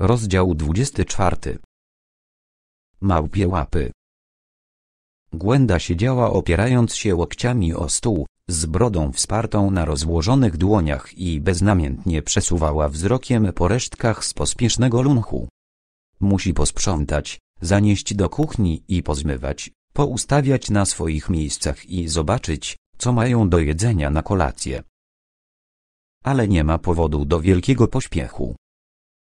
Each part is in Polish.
Rozdział 24. Małpie łapy. Głęda siedziała opierając się łokciami o stół, z brodą wspartą na rozłożonych dłoniach i beznamiętnie przesuwała wzrokiem po resztkach z pospiesznego lunchu. Musi posprzątać, zanieść do kuchni i pozmywać, poustawiać na swoich miejscach i zobaczyć, co mają do jedzenia na kolację. Ale nie ma powodu do wielkiego pośpiechu.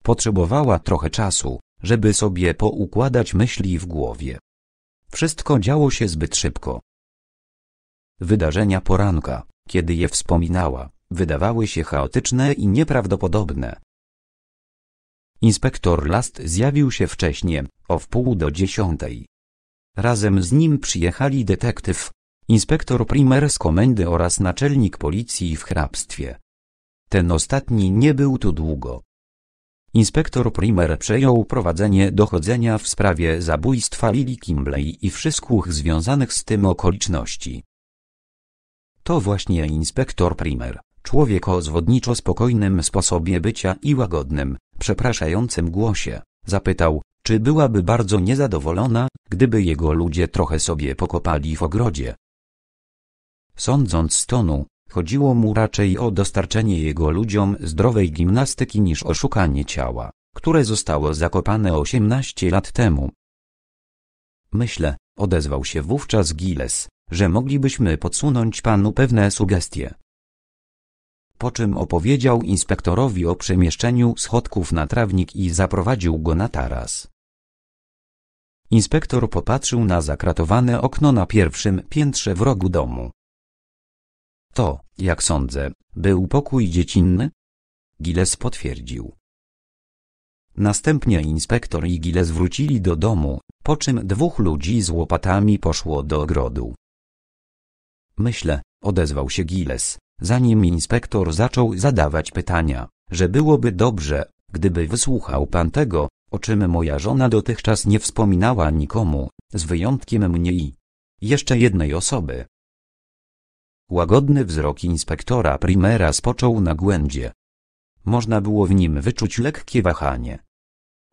Potrzebowała trochę czasu, żeby sobie poukładać myśli w głowie. Wszystko działo się zbyt szybko. Wydarzenia poranka, kiedy je wspominała, wydawały się chaotyczne i nieprawdopodobne. Inspektor Last zjawił się wcześniej, o wpół do dziesiątej. Razem z nim przyjechali detektyw, inspektor primer z komendy oraz naczelnik policji w hrabstwie. Ten ostatni nie był tu długo. Inspektor Primer przejął prowadzenie dochodzenia w sprawie zabójstwa Lily Kimbley i wszystkich związanych z tym okoliczności. To właśnie inspektor Primer, człowiek o zwodniczo spokojnym sposobie bycia i łagodnym, przepraszającym głosie, zapytał, czy byłaby bardzo niezadowolona, gdyby jego ludzie trochę sobie pokopali w ogrodzie. Sądząc z tonu, Chodziło mu raczej o dostarczenie jego ludziom zdrowej gimnastyki niż o szukanie ciała, które zostało zakopane 18 lat temu. Myślę, odezwał się wówczas Giles, że moglibyśmy podsunąć panu pewne sugestie. Po czym opowiedział inspektorowi o przemieszczeniu schodków na trawnik i zaprowadził go na taras. Inspektor popatrzył na zakratowane okno na pierwszym piętrze w rogu domu, to, jak sądzę, był pokój dziecinny? Giles potwierdził. Następnie inspektor i Giles wrócili do domu, po czym dwóch ludzi z łopatami poszło do ogrodu. Myślę, odezwał się Giles, zanim inspektor zaczął zadawać pytania, że byłoby dobrze, gdyby wysłuchał pan tego, o czym moja żona dotychczas nie wspominała nikomu, z wyjątkiem mnie i jeszcze jednej osoby. Łagodny wzrok inspektora Primera spoczął na głędzie. Można było w nim wyczuć lekkie wahanie.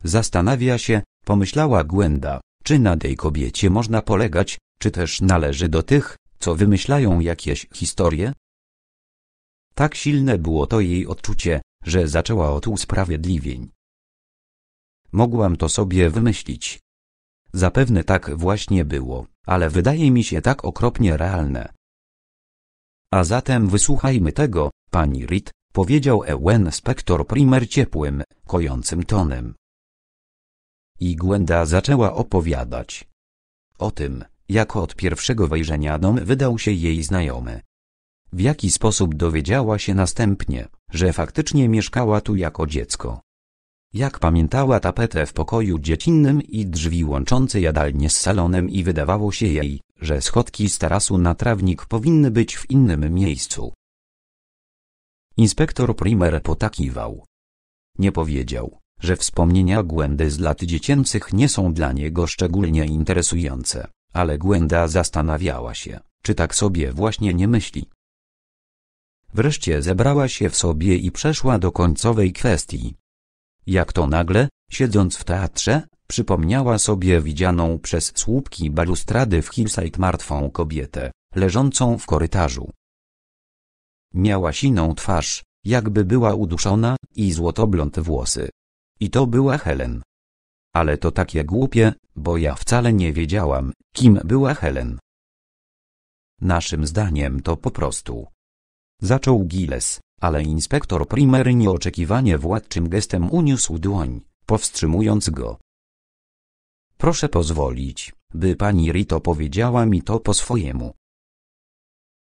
Zastanawia się, pomyślała Głęda, czy na tej kobiecie można polegać, czy też należy do tych, co wymyślają jakieś historie? Tak silne było to jej odczucie, że zaczęła od usprawiedliwień. Mogłam to sobie wymyślić. Zapewne tak właśnie było, ale wydaje mi się tak okropnie realne. A zatem wysłuchajmy tego, pani Reed, powiedział Ewen Spector Primer ciepłym, kojącym tonem. I Gwenda zaczęła opowiadać o tym, jak od pierwszego wejrzenia dom wydał się jej znajomy. W jaki sposób dowiedziała się następnie, że faktycznie mieszkała tu jako dziecko. Jak pamiętała tapetę w pokoju dziecinnym i drzwi łączące jadalnię z salonem i wydawało się jej, że schodki z tarasu na trawnik powinny być w innym miejscu. Inspektor Primer potakiwał. Nie powiedział, że wspomnienia Gwendy z lat dziecięcych nie są dla niego szczególnie interesujące, ale Gwenda zastanawiała się, czy tak sobie właśnie nie myśli. Wreszcie zebrała się w sobie i przeszła do końcowej kwestii. Jak to nagle, siedząc w teatrze, Przypomniała sobie widzianą przez słupki balustrady w Hillside martwą kobietę, leżącą w korytarzu. Miała siną twarz, jakby była uduszona, i złotoblond włosy. I to była Helen. Ale to takie głupie, bo ja wcale nie wiedziałam, kim była Helen. Naszym zdaniem to po prostu. Zaczął Giles, ale inspektor Primer nieoczekiwanie władczym gestem uniósł dłoń, powstrzymując go. Proszę pozwolić, by pani Rito powiedziała mi to po swojemu.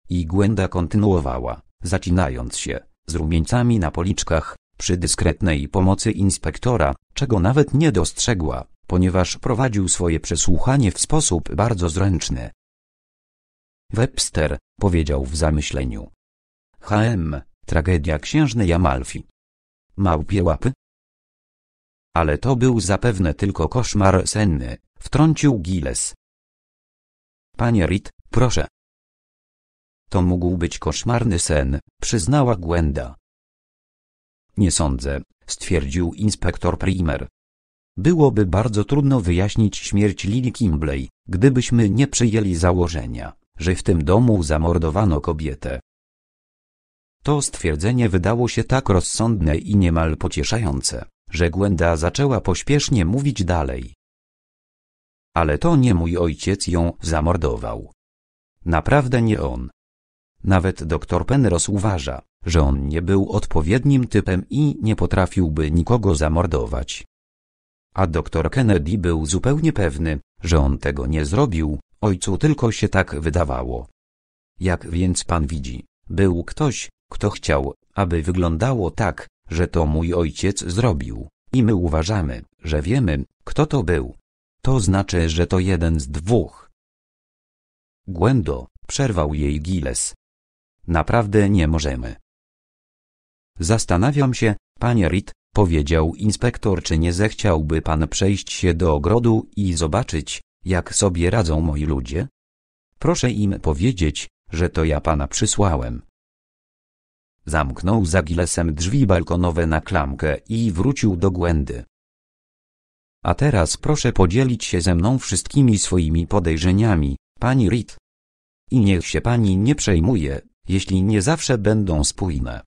I Głęda kontynuowała, zacinając się, z rumieńcami na policzkach, przy dyskretnej pomocy inspektora, czego nawet nie dostrzegła, ponieważ prowadził swoje przesłuchanie w sposób bardzo zręczny. Webster, powiedział w zamyśleniu. H.M., tragedia księżny Jamalfi. Małpie łapy? Ale to był zapewne tylko koszmar senny, wtrącił Giles. Panie Ritt, proszę. To mógł być koszmarny sen, przyznała Gwenda. Nie sądzę, stwierdził inspektor Primer. Byłoby bardzo trudno wyjaśnić śmierć Lily Kimbley, gdybyśmy nie przyjęli założenia, że w tym domu zamordowano kobietę. To stwierdzenie wydało się tak rozsądne i niemal pocieszające, że Głęda zaczęła pośpiesznie mówić dalej. Ale to nie mój ojciec ją zamordował. Naprawdę nie on. Nawet doktor Penrose uważa, że on nie był odpowiednim typem i nie potrafiłby nikogo zamordować. A doktor Kennedy był zupełnie pewny, że on tego nie zrobił, ojcu tylko się tak wydawało. Jak więc pan widzi, był ktoś, kto chciał, aby wyglądało tak, że to mój ojciec zrobił i my uważamy, że wiemy, kto to był. To znaczy, że to jeden z dwóch. Głędo, przerwał jej Giles. Naprawdę nie możemy. Zastanawiam się, panie Reed, powiedział inspektor, czy nie zechciałby pan przejść się do ogrodu i zobaczyć, jak sobie radzą moi ludzie? Proszę im powiedzieć, że to ja pana przysłałem. Zamknął za Gillesem drzwi balkonowe na klamkę i wrócił do Głędy. A teraz proszę podzielić się ze mną wszystkimi swoimi podejrzeniami, pani Reed. I niech się pani nie przejmuje, jeśli nie zawsze będą spójne.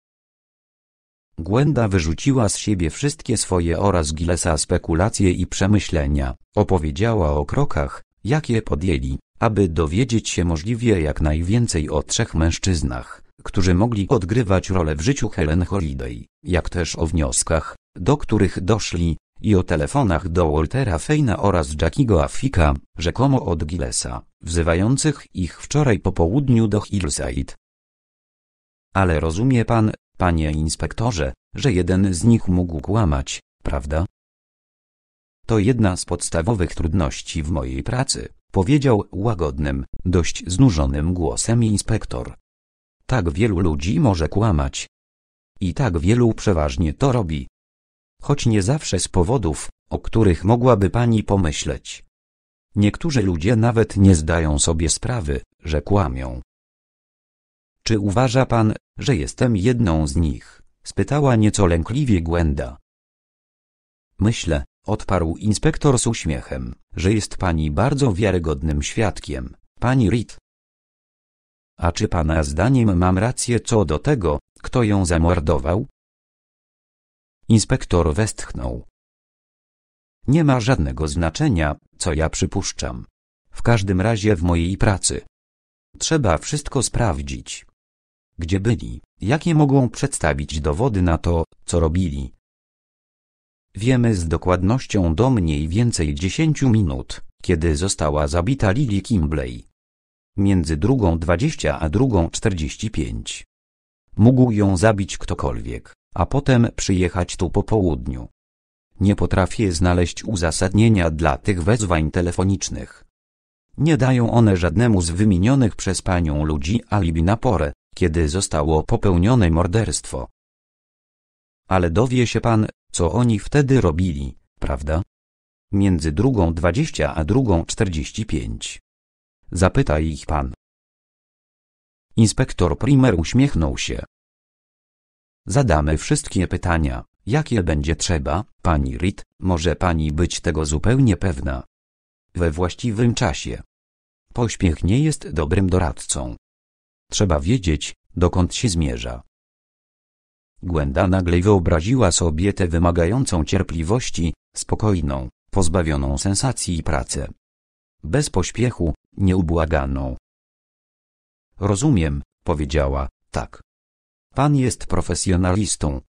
Głęda wyrzuciła z siebie wszystkie swoje oraz Gillesa spekulacje i przemyślenia, opowiedziała o krokach, jakie podjęli, aby dowiedzieć się możliwie jak najwięcej o trzech mężczyznach, którzy mogli odgrywać rolę w życiu Helen Holiday, jak też o wnioskach, do których doszli, i o telefonach do Waltera Feina oraz Jackiego Affika, rzekomo od Gillesa, wzywających ich wczoraj po południu do Hillside. Ale rozumie pan, panie inspektorze, że jeden z nich mógł kłamać, prawda? To jedna z podstawowych trudności w mojej pracy, powiedział łagodnym, dość znużonym głosem inspektor. Tak wielu ludzi może kłamać. I tak wielu przeważnie to robi. Choć nie zawsze z powodów, o których mogłaby pani pomyśleć. Niektórzy ludzie nawet nie zdają sobie sprawy, że kłamią. Czy uważa pan, że jestem jedną z nich? spytała nieco lękliwie Gwenda. Myślę, odparł inspektor z uśmiechem, że jest pani bardzo wiarygodnym świadkiem, pani Reed. A czy pana zdaniem mam rację co do tego, kto ją zamordował? Inspektor westchnął. Nie ma żadnego znaczenia, co ja przypuszczam. W każdym razie w mojej pracy. Trzeba wszystko sprawdzić. Gdzie byli, jakie mogą przedstawić dowody na to, co robili. Wiemy z dokładnością do mniej więcej dziesięciu minut, kiedy została zabita Lily Kimbley między drugą dwadzieścia a drugą czterdzieści pięć. Mógł ją zabić ktokolwiek, a potem przyjechać tu po południu. Nie potrafię znaleźć uzasadnienia dla tych wezwań telefonicznych. Nie dają one żadnemu z wymienionych przez panią ludzi alibi na porę, kiedy zostało popełnione morderstwo. Ale dowie się pan, co oni wtedy robili, prawda? Między drugą dwadzieścia a drugą czterdzieści pięć. Zapyta ich pan. Inspektor Primer uśmiechnął się. Zadamy wszystkie pytania, jakie będzie trzeba, pani Ritt. może pani być tego zupełnie pewna. We właściwym czasie. Pośpiech nie jest dobrym doradcą. Trzeba wiedzieć, dokąd się zmierza. Gwenda nagle wyobraziła sobie tę wymagającą cierpliwości, spokojną, pozbawioną sensacji pracę. Bez pośpiechu, nieubłaganą. Rozumiem, powiedziała, tak. Pan jest profesjonalistą.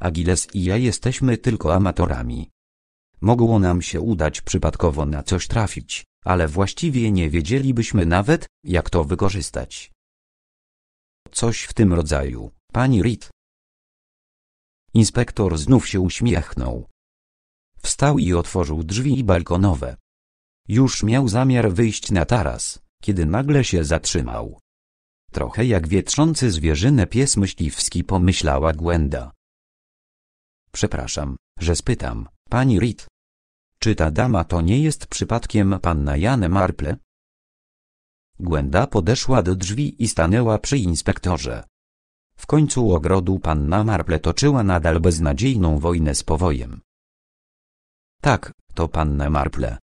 Agiles i ja jesteśmy tylko amatorami. Mogło nam się udać przypadkowo na coś trafić, ale właściwie nie wiedzielibyśmy nawet, jak to wykorzystać. Coś w tym rodzaju, pani Reed. Inspektor znów się uśmiechnął. Wstał i otworzył drzwi balkonowe. Już miał zamiar wyjść na taras, kiedy nagle się zatrzymał. Trochę jak wietrzący zwierzynę pies myśliwski pomyślała Gwenda. Przepraszam, że spytam, pani Reed. Czy ta dama to nie jest przypadkiem panna Jane Marple? Gwenda podeszła do drzwi i stanęła przy inspektorze. W końcu ogrodu panna Marple toczyła nadal beznadziejną wojnę z powojem. Tak, to panna Marple.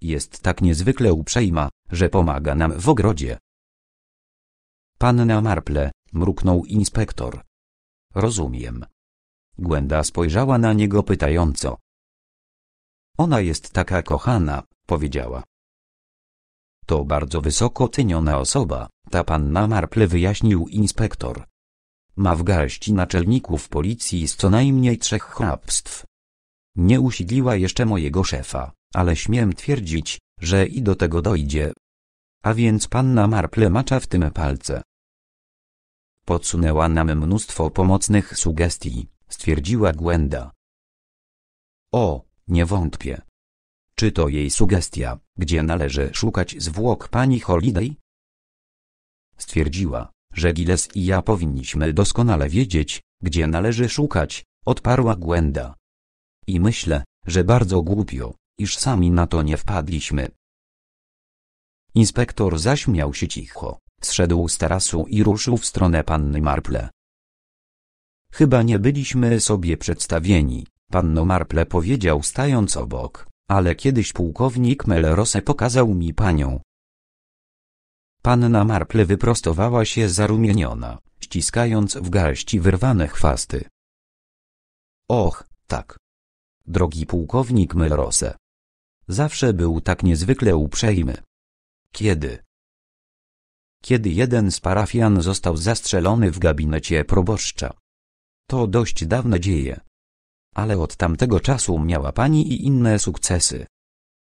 Jest tak niezwykle uprzejma, że pomaga nam w ogrodzie. Panna Marple, mruknął inspektor. Rozumiem. Głęda spojrzała na niego pytająco. Ona jest taka kochana, powiedziała. To bardzo wysoko ceniona osoba, ta panna Marple wyjaśnił inspektor. Ma w garści naczelników policji z co najmniej trzech hrabstw. Nie usiedliła jeszcze mojego szefa ale śmiem twierdzić, że i do tego dojdzie. A więc panna Marple macza w tym palce. Podsunęła nam mnóstwo pomocnych sugestii, stwierdziła Gwenda. O, nie wątpię. Czy to jej sugestia, gdzie należy szukać zwłok pani Holiday? Stwierdziła, że Giles i ja powinniśmy doskonale wiedzieć, gdzie należy szukać, odparła Gwenda. I myślę, że bardzo głupio, iż sami na to nie wpadliśmy. Inspektor zaśmiał się cicho, zszedł z tarasu i ruszył w stronę panny Marple. Chyba nie byliśmy sobie przedstawieni, panno Marple powiedział stając obok, ale kiedyś pułkownik Melrose pokazał mi panią. Panna Marple wyprostowała się zarumieniona, ściskając w garści wyrwane chwasty. Och, tak. Drogi pułkownik Melrose, Zawsze był tak niezwykle uprzejmy. Kiedy? Kiedy jeden z parafian został zastrzelony w gabinecie proboszcza. To dość dawne dzieje. Ale od tamtego czasu miała pani i inne sukcesy.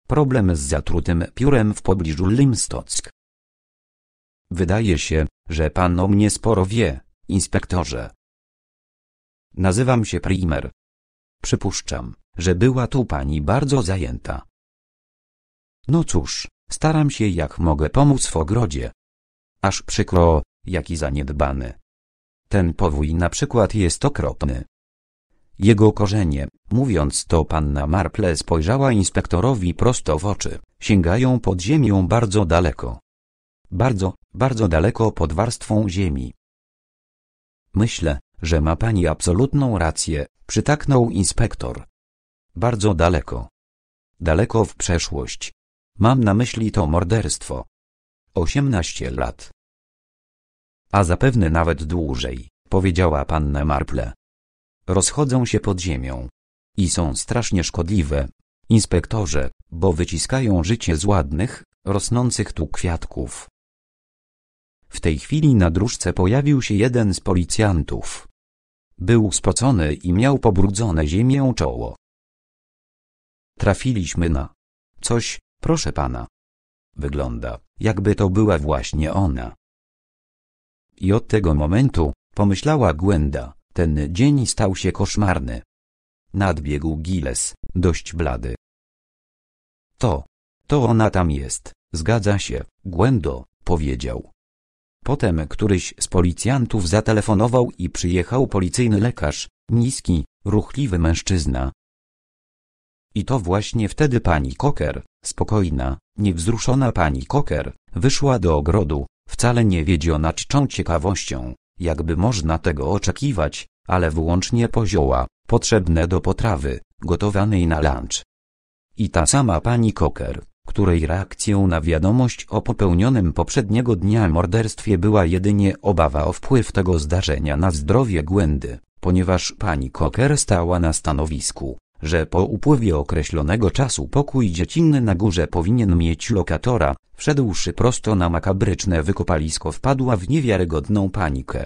Problem z zatrutym piórem w pobliżu Limstock. Wydaje się, że pan o mnie sporo wie, inspektorze. Nazywam się Primer. Przypuszczam, że była tu pani bardzo zajęta. No cóż, staram się jak mogę pomóc w ogrodzie. Aż przykro, jaki zaniedbany. Ten powój na przykład jest okropny. Jego korzenie, mówiąc to panna Marple spojrzała inspektorowi prosto w oczy, sięgają pod ziemią bardzo daleko. Bardzo, bardzo daleko pod warstwą ziemi. Myślę, że ma pani absolutną rację, przytaknął inspektor. Bardzo daleko. Daleko w przeszłość. Mam na myśli to morderstwo. 18 lat. A zapewne nawet dłużej, powiedziała panna Marple. Rozchodzą się pod ziemią. I są strasznie szkodliwe, inspektorze, bo wyciskają życie z ładnych, rosnących tu kwiatków. W tej chwili na dróżce pojawił się jeden z policjantów. Był spocony i miał pobrudzone ziemią czoło. Trafiliśmy na coś, Proszę pana. Wygląda, jakby to była właśnie ona. I od tego momentu, pomyślała Gwenda, ten dzień stał się koszmarny. Nadbiegł Giles, dość blady. To, to ona tam jest, zgadza się, Gwendo, powiedział. Potem któryś z policjantów zatelefonował i przyjechał policyjny lekarz, niski, ruchliwy mężczyzna, i to właśnie wtedy pani Koker, spokojna, niewzruszona pani Koker, wyszła do ogrodu, wcale nie wiedziona czczą ciekawością, jakby można tego oczekiwać, ale wyłącznie pozioła, potrzebne do potrawy, gotowanej na lunch. I ta sama pani Koker, której reakcją na wiadomość o popełnionym poprzedniego dnia morderstwie była jedynie obawa o wpływ tego zdarzenia na zdrowie Gwendy, ponieważ pani Koker stała na stanowisku, że po upływie określonego czasu pokój dziecinny na górze powinien mieć lokatora, wszedłszy prosto na makabryczne wykopalisko wpadła w niewiarygodną panikę.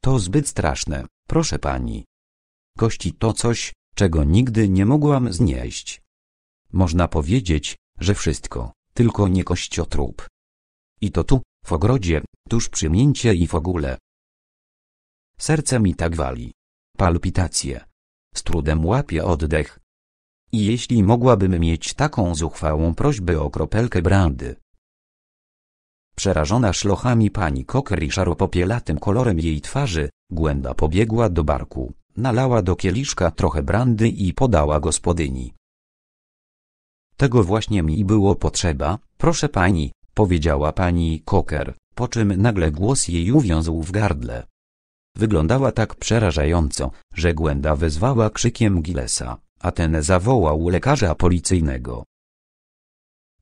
To zbyt straszne, proszę pani. Kości to coś, czego nigdy nie mogłam znieść. Można powiedzieć, że wszystko, tylko nie kościotrup. I to tu, w ogrodzie, tuż przy mięcie i w ogóle. Serce mi tak wali. Palpitacje, z trudem łapie oddech. I jeśli mogłabym mieć taką zuchwałą prośbę o kropelkę brandy. Przerażona szlochami pani Cocker i szaropopielatym kolorem jej twarzy, Głęda pobiegła do barku, nalała do kieliszka trochę brandy i podała gospodyni. Tego właśnie mi było potrzeba, proszę pani, powiedziała pani Cocker, po czym nagle głos jej uwiązł w gardle. Wyglądała tak przerażająco, że Głęda wezwała krzykiem Gillesa, a ten zawołał lekarza policyjnego.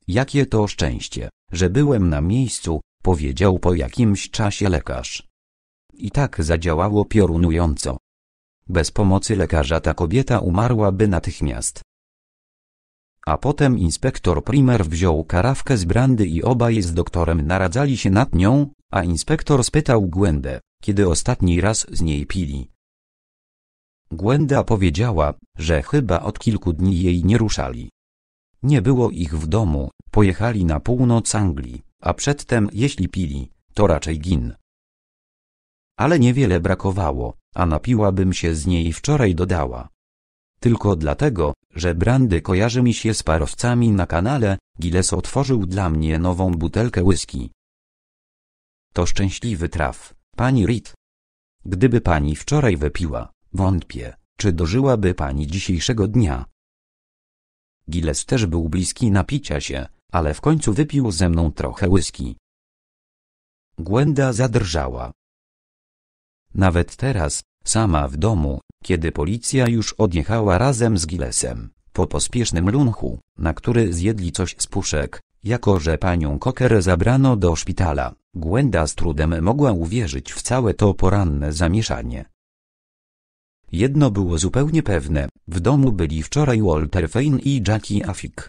Jakie to szczęście, że byłem na miejscu, powiedział po jakimś czasie lekarz. I tak zadziałało piorunująco. Bez pomocy lekarza ta kobieta umarłaby natychmiast. A potem inspektor Primer wziął karawkę z brandy i obaj z doktorem naradzali się nad nią, a inspektor spytał Gwendę, kiedy ostatni raz z niej pili. Gwenda powiedziała, że chyba od kilku dni jej nie ruszali. Nie było ich w domu, pojechali na północ Anglii, a przedtem jeśli pili, to raczej gin. Ale niewiele brakowało, a napiłabym się z niej wczoraj dodała. Tylko dlatego, że brandy kojarzy mi się z parowcami na kanale, Giles otworzył dla mnie nową butelkę whisky. To szczęśliwy traf, Pani Reed. Gdyby pani wczoraj wypiła, wątpię, czy dożyłaby pani dzisiejszego dnia. Giles też był bliski napicia się, ale w końcu wypił ze mną trochę whisky. Głenda zadrżała. Nawet teraz, sama w domu, kiedy policja już odjechała razem z Gilesem, po pospiesznym lunchu, na który zjedli coś z puszek, jako że panią Kocker zabrano do szpitala, Gwenda z trudem mogła uwierzyć w całe to poranne zamieszanie. Jedno było zupełnie pewne, w domu byli wczoraj Walter Fein i Jackie Afik.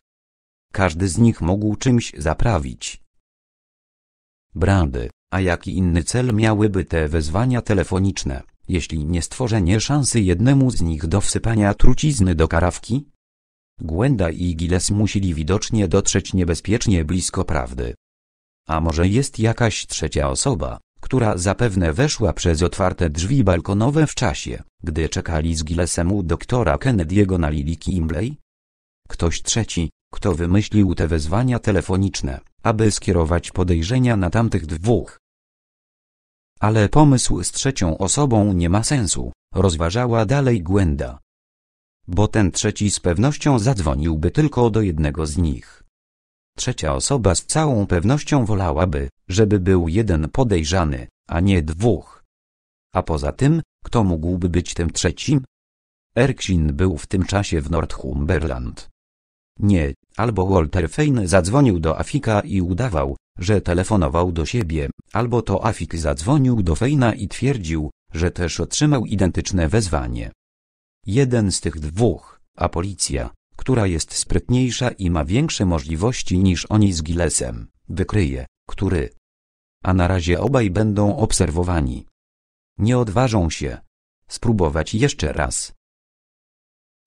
Każdy z nich mógł czymś zaprawić. Brandy, a jaki inny cel miałyby te wezwania telefoniczne, jeśli nie stworzenie szansy jednemu z nich do wsypania trucizny do karawki? Gwenda i Giles musieli widocznie dotrzeć niebezpiecznie blisko prawdy. A może jest jakaś trzecia osoba, która zapewne weszła przez otwarte drzwi balkonowe w czasie, gdy czekali z Gillesem u doktora Kennedy'ego na Lily Kimbley? Ktoś trzeci, kto wymyślił te wezwania telefoniczne, aby skierować podejrzenia na tamtych dwóch. Ale pomysł z trzecią osobą nie ma sensu, rozważała dalej Gwenda bo ten trzeci z pewnością zadzwoniłby tylko do jednego z nich. Trzecia osoba z całą pewnością wolałaby, żeby był jeden podejrzany, a nie dwóch. A poza tym, kto mógłby być tym trzecim? Erksin był w tym czasie w Northumberland. Nie, albo Walter Fein zadzwonił do Afika i udawał, że telefonował do siebie, albo to Afik zadzwonił do Feina i twierdził, że też otrzymał identyczne wezwanie jeden z tych dwóch, a policja, która jest sprytniejsza i ma większe możliwości niż oni z Gillesem, wykryje, który. A na razie obaj będą obserwowani. Nie odważą się. Spróbować jeszcze raz.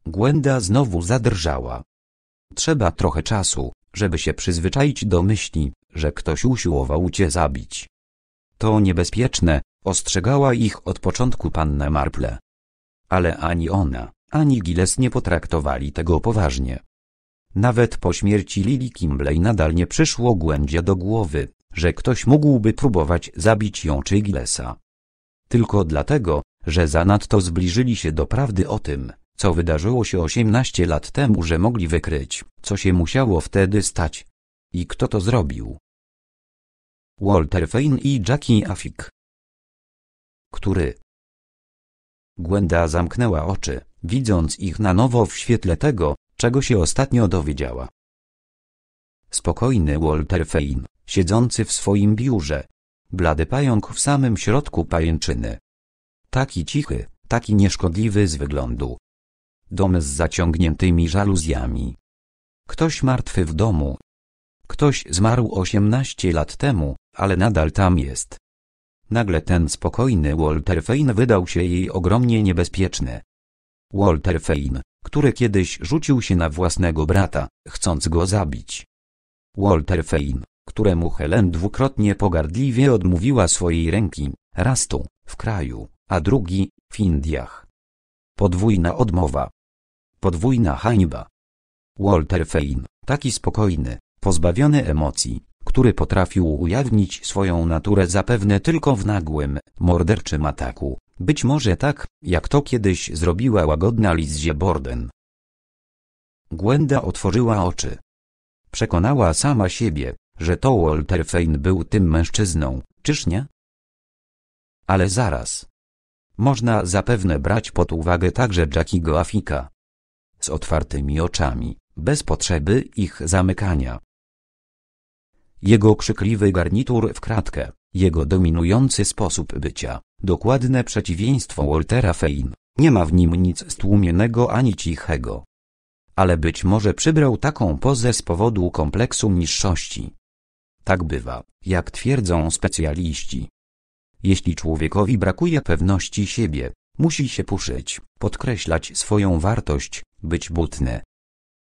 Głęda znowu zadrżała. Trzeba trochę czasu, żeby się przyzwyczaić do myśli, że ktoś usiłował cię zabić. To niebezpieczne, ostrzegała ich od początku panna Marple. Ale ani ona, ani Gilles nie potraktowali tego poważnie. Nawet po śmierci Lily Kimbley nadal nie przyszło głębia do głowy, że ktoś mógłby próbować zabić ją czy Gillesa. Tylko dlatego, że zanadto zbliżyli się do prawdy o tym, co wydarzyło się 18 lat temu, że mogli wykryć, co się musiało wtedy stać. I kto to zrobił? Walter Fein i Jackie Afik. Który, Głęda zamknęła oczy, widząc ich na nowo w świetle tego, czego się ostatnio dowiedziała. Spokojny Walter Fein, siedzący w swoim biurze. Blady pająk w samym środku pajęczyny. Taki cichy, taki nieszkodliwy z wyglądu. Dom z zaciągniętymi żaluzjami. Ktoś martwy w domu. Ktoś zmarł 18 lat temu, ale nadal tam jest. Nagle ten spokojny Walter Fein wydał się jej ogromnie niebezpieczny. Walter Fein, który kiedyś rzucił się na własnego brata, chcąc go zabić. Walter Fein, któremu Helen dwukrotnie pogardliwie odmówiła swojej ręki, raz tu, w kraju, a drugi, w Indiach. Podwójna odmowa. Podwójna hańba. Walter Fein, taki spokojny, pozbawiony emocji, który potrafił ujawnić swoją naturę zapewne tylko w nagłym, morderczym ataku, być może tak, jak to kiedyś zrobiła łagodna Lizzie Borden. Gwenda otworzyła oczy. Przekonała sama siebie, że to Walter Fein był tym mężczyzną, czyż nie? Ale zaraz. Można zapewne brać pod uwagę także Jackiego Afika. Z otwartymi oczami, bez potrzeby ich zamykania, jego krzykliwy garnitur w kratkę, jego dominujący sposób bycia, dokładne przeciwieństwo Waltera Fein, nie ma w nim nic stłumionego ani cichego. Ale być może przybrał taką pozę z powodu kompleksu niższości. Tak bywa, jak twierdzą specjaliści. Jeśli człowiekowi brakuje pewności siebie, musi się puszyć, podkreślać swoją wartość, być butny.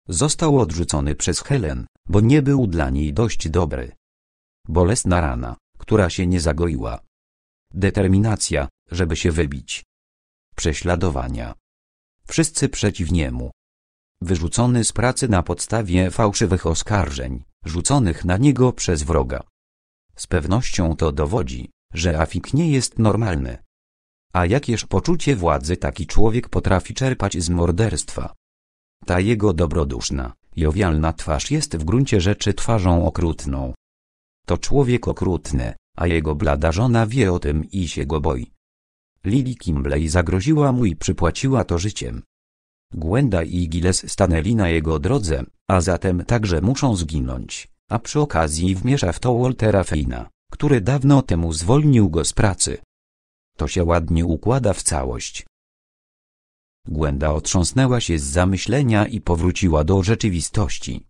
Został odrzucony przez Helen, bo nie był dla niej dość dobry. Bolesna rana, która się nie zagoiła. Determinacja, żeby się wybić. Prześladowania. Wszyscy przeciw niemu. Wyrzucony z pracy na podstawie fałszywych oskarżeń, rzuconych na niego przez wroga. Z pewnością to dowodzi, że Afik nie jest normalny. A jakież poczucie władzy taki człowiek potrafi czerpać z morderstwa? Ta jego dobroduszna, Jowialna twarz jest w gruncie rzeczy twarzą okrutną. To człowiek okrutny, a jego blada żona wie o tym i się go boi. Lily Kimblej zagroziła mu i przypłaciła to życiem. Gwenda i Giles stanęli na jego drodze, a zatem także muszą zginąć, a przy okazji wmiesza w to Waltera Feina, który dawno temu zwolnił go z pracy. To się ładnie układa w całość. Głęda otrząsnęła się z zamyślenia i powróciła do rzeczywistości.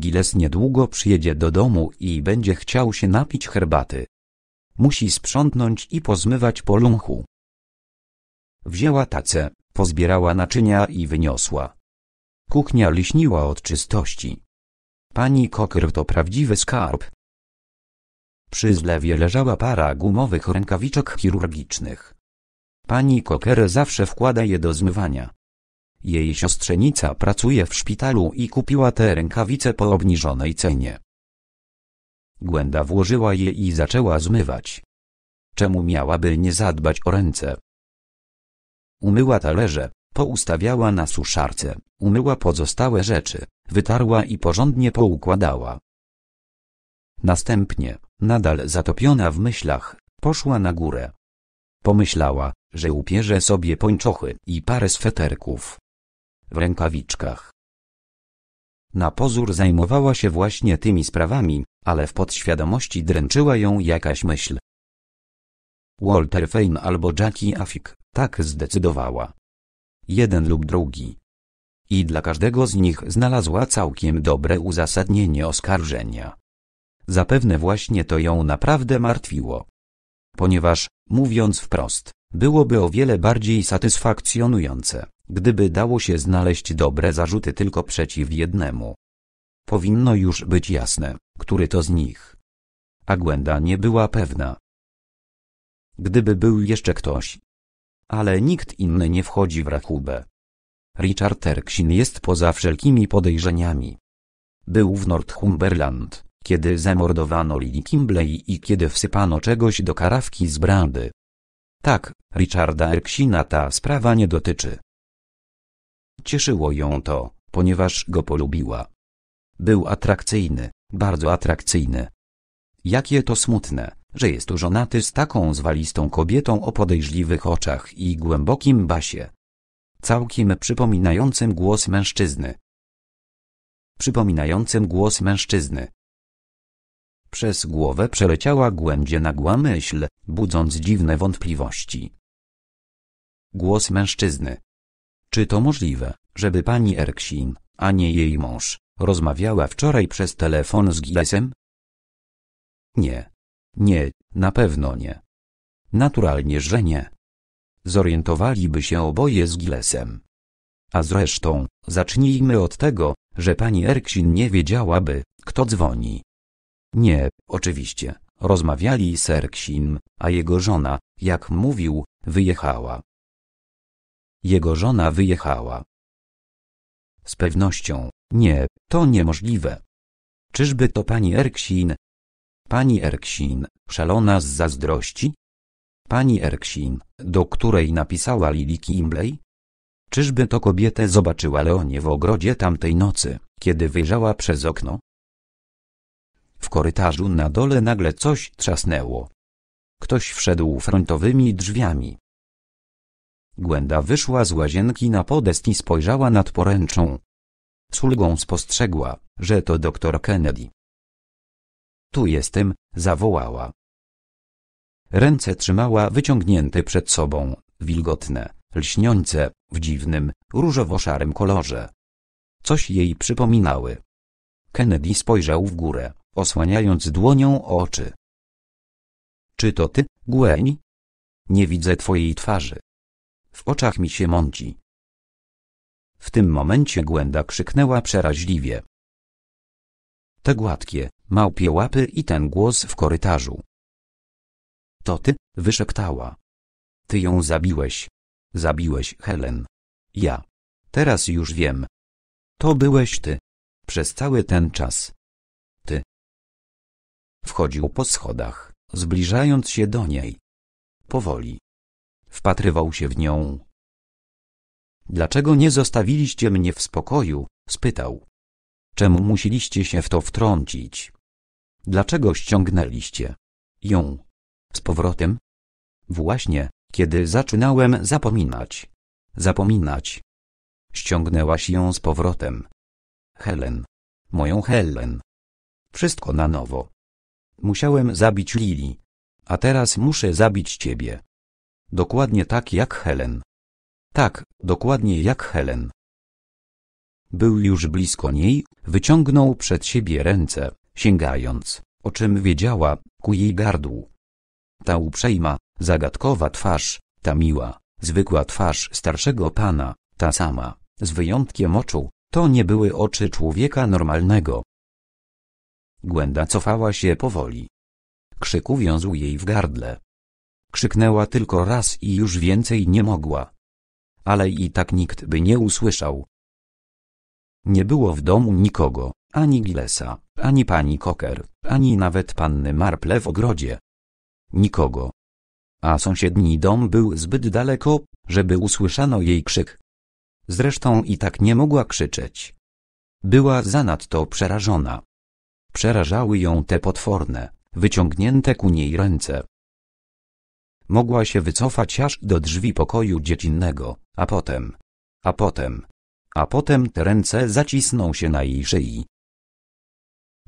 Giles niedługo przyjedzie do domu i będzie chciał się napić herbaty. Musi sprzątnąć i pozmywać po lunchu. Wzięła tacę, pozbierała naczynia i wyniosła. Kuchnia liśniła od czystości. Pani Cocker to prawdziwy skarb. Przy zlewie leżała para gumowych rękawiczek chirurgicznych. Pani Koker zawsze wkłada je do zmywania. Jej siostrzenica pracuje w szpitalu i kupiła te rękawice po obniżonej cenie. Głęda włożyła je i zaczęła zmywać. Czemu miałaby nie zadbać o ręce? Umyła talerze, poustawiała na suszarce, umyła pozostałe rzeczy, wytarła i porządnie poukładała. Następnie, nadal zatopiona w myślach, poszła na górę. Pomyślała, że upierze sobie pończochy i parę sweterków w rękawiczkach. Na pozór zajmowała się właśnie tymi sprawami, ale w podświadomości dręczyła ją jakaś myśl. Walter Fein albo Jackie Afik, tak zdecydowała. Jeden lub drugi. I dla każdego z nich znalazła całkiem dobre uzasadnienie oskarżenia. Zapewne właśnie to ją naprawdę martwiło. Ponieważ, mówiąc wprost, Byłoby o wiele bardziej satysfakcjonujące, gdyby dało się znaleźć dobre zarzuty tylko przeciw jednemu. Powinno już być jasne, który to z nich. A nie była pewna. Gdyby był jeszcze ktoś. Ale nikt inny nie wchodzi w rachubę. Richard Erksin jest poza wszelkimi podejrzeniami. Był w Northumberland, kiedy zamordowano Lily Kimbley i kiedy wsypano czegoś do karawki z brandy. Tak, Richarda Erksina ta sprawa nie dotyczy. Cieszyło ją to, ponieważ go polubiła. Był atrakcyjny, bardzo atrakcyjny. Jakie to smutne, że jest żonaty z taką zwalistą kobietą o podejrzliwych oczach i głębokim basie. Całkiem przypominającym głos mężczyzny. Przypominającym głos mężczyzny. Przez głowę przeleciała głębie nagła myśl, budząc dziwne wątpliwości. Głos mężczyzny. Czy to możliwe, żeby pani Erksin, a nie jej mąż, rozmawiała wczoraj przez telefon z Gilesem? Nie. Nie, na pewno nie. Naturalnie, że nie. Zorientowaliby się oboje z Gilesem. A zresztą, zacznijmy od tego, że pani Erksin nie wiedziałaby, kto dzwoni. Nie, oczywiście, rozmawiali z Erksin, a jego żona, jak mówił, wyjechała. Jego żona wyjechała. Z pewnością, nie, to niemożliwe. Czyżby to pani Erksin? Pani Erksin, szalona z zazdrości? Pani Erksin, do której napisała Lili Kimbley? Czyżby to kobietę zobaczyła Leonie w ogrodzie tamtej nocy, kiedy wyjrzała przez okno? W korytarzu na dole nagle coś trzasnęło. Ktoś wszedł frontowymi drzwiami. Głęda wyszła z łazienki na podest i spojrzała nad poręczą. Z ulgą spostrzegła, że to doktor Kennedy. Tu jestem, zawołała. Ręce trzymała wyciągnięte przed sobą, wilgotne, lśniące, w dziwnym, różowo-szarym kolorze. Coś jej przypominały, Kennedy spojrzał w górę, osłaniając dłonią oczy. Czy to ty, Gwen? Nie widzę twojej twarzy. W oczach mi się mąci. W tym momencie Gwenda krzyknęła przeraźliwie. Te gładkie, małpie łapy i ten głos w korytarzu. To ty, wyszeptała. Ty ją zabiłeś. Zabiłeś Helen. Ja. Teraz już wiem. To byłeś ty. Przez cały ten czas. Ty. Wchodził po schodach, zbliżając się do niej. Powoli. Wpatrywał się w nią. Dlaczego nie zostawiliście mnie w spokoju? spytał. Czemu musieliście się w to wtrącić? Dlaczego ściągnęliście ją z powrotem? Właśnie, kiedy zaczynałem zapominać. Zapominać. Ściągnęłaś ją z powrotem. Helen. Moją Helen. Wszystko na nowo. Musiałem zabić Lili. A teraz muszę zabić ciebie. Dokładnie tak jak Helen. Tak, dokładnie jak Helen. Był już blisko niej, wyciągnął przed siebie ręce, sięgając, o czym wiedziała, ku jej gardłu. Ta uprzejma, zagadkowa twarz, ta miła, zwykła twarz starszego pana, ta sama, z wyjątkiem oczu, to nie były oczy człowieka normalnego. Głęda cofała się powoli. Krzyk uwiązł jej w gardle. Krzyknęła tylko raz i już więcej nie mogła. Ale i tak nikt by nie usłyszał. Nie było w domu nikogo, ani Gilesa, ani pani Koker, ani nawet panny Marple w ogrodzie. Nikogo. A sąsiedni dom był zbyt daleko, żeby usłyszano jej krzyk. Zresztą i tak nie mogła krzyczeć. Była zanadto przerażona. Przerażały ją te potworne, wyciągnięte ku niej ręce. Mogła się wycofać aż do drzwi pokoju dziecinnego, a potem, a potem, a potem te ręce zacisną się na jej szyi.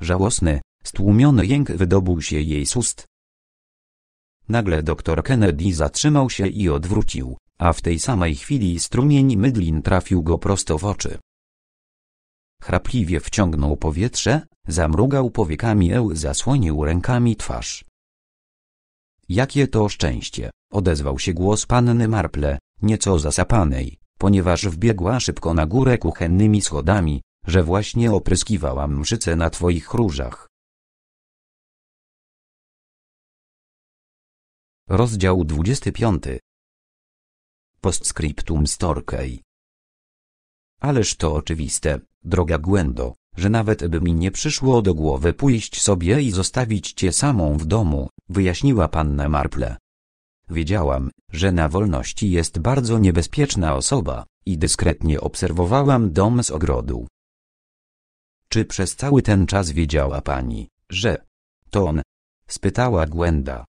Żałosny, stłumiony jęk wydobył się jej z ust. Nagle doktor Kennedy zatrzymał się i odwrócił a w tej samej chwili strumień mydlin trafił go prosto w oczy. Chrapliwie wciągnął powietrze, zamrugał powiekami eł, zasłonił rękami twarz. Jakie to szczęście, odezwał się głos panny Marple, nieco zasapanej, ponieważ wbiegła szybko na górę kuchennymi schodami, że właśnie opryskiwałam mszyce na twoich różach. Rozdział 25 Postscriptum storkej. Ależ to oczywiste, droga Gwendo, że nawet by mi nie przyszło do głowy pójść sobie i zostawić cię samą w domu, wyjaśniła panna Marple. Wiedziałam, że na wolności jest bardzo niebezpieczna osoba, i dyskretnie obserwowałam dom z ogrodu. Czy przez cały ten czas wiedziała pani, że... To on? spytała Głenda.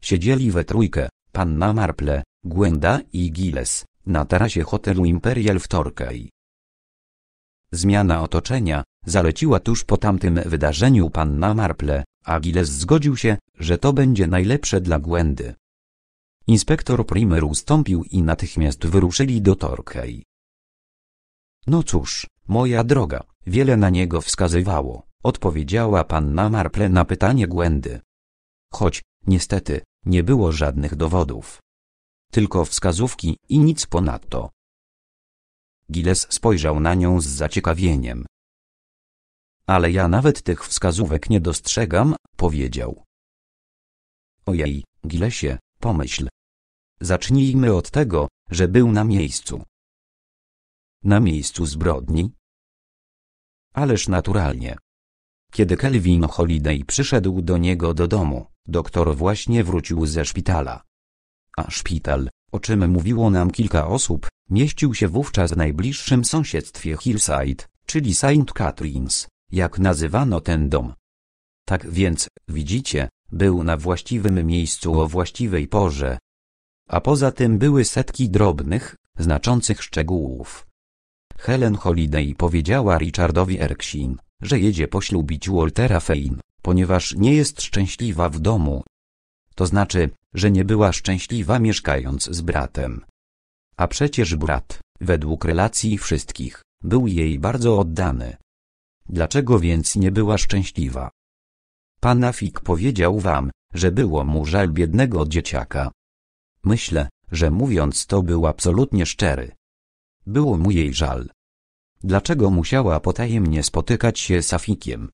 Siedzieli we trójkę, panna Marple, Głęda i Giles, na tarasie hotelu Imperial w Torquay. Zmiana otoczenia zaleciła tuż po tamtym wydarzeniu panna Marple, a Giles zgodził się, że to będzie najlepsze dla Gwendy. Inspektor Primer ustąpił i natychmiast wyruszyli do Torquay. No cóż, moja droga, wiele na niego wskazywało, odpowiedziała panna Marple na pytanie Gwendy. Choć, niestety, nie było żadnych dowodów tylko wskazówki i nic ponadto. Giles spojrzał na nią z zaciekawieniem. Ale ja nawet tych wskazówek nie dostrzegam, powiedział. Ojej, Gilesie, pomyśl. Zacznijmy od tego, że był na miejscu. Na miejscu zbrodni? Ależ naturalnie. Kiedy Kelvin Holiday przyszedł do niego do domu, doktor właśnie wrócił ze szpitala. A szpital, o czym mówiło nam kilka osób, mieścił się wówczas w najbliższym sąsiedztwie Hillside, czyli St. Catharines, jak nazywano ten dom. Tak więc, widzicie, był na właściwym miejscu o właściwej porze. A poza tym były setki drobnych, znaczących szczegółów. Helen Holiday powiedziała Richardowi Erksin, że jedzie poślubić Waltera Fein, ponieważ nie jest szczęśliwa w domu to znaczy, że nie była szczęśliwa mieszkając z bratem. A przecież brat, według relacji wszystkich, był jej bardzo oddany. Dlaczego więc nie była szczęśliwa? Pan Afik powiedział wam, że było mu żal biednego dzieciaka. Myślę, że mówiąc to był absolutnie szczery. Było mu jej żal. Dlaczego musiała potajemnie spotykać się z Afikiem?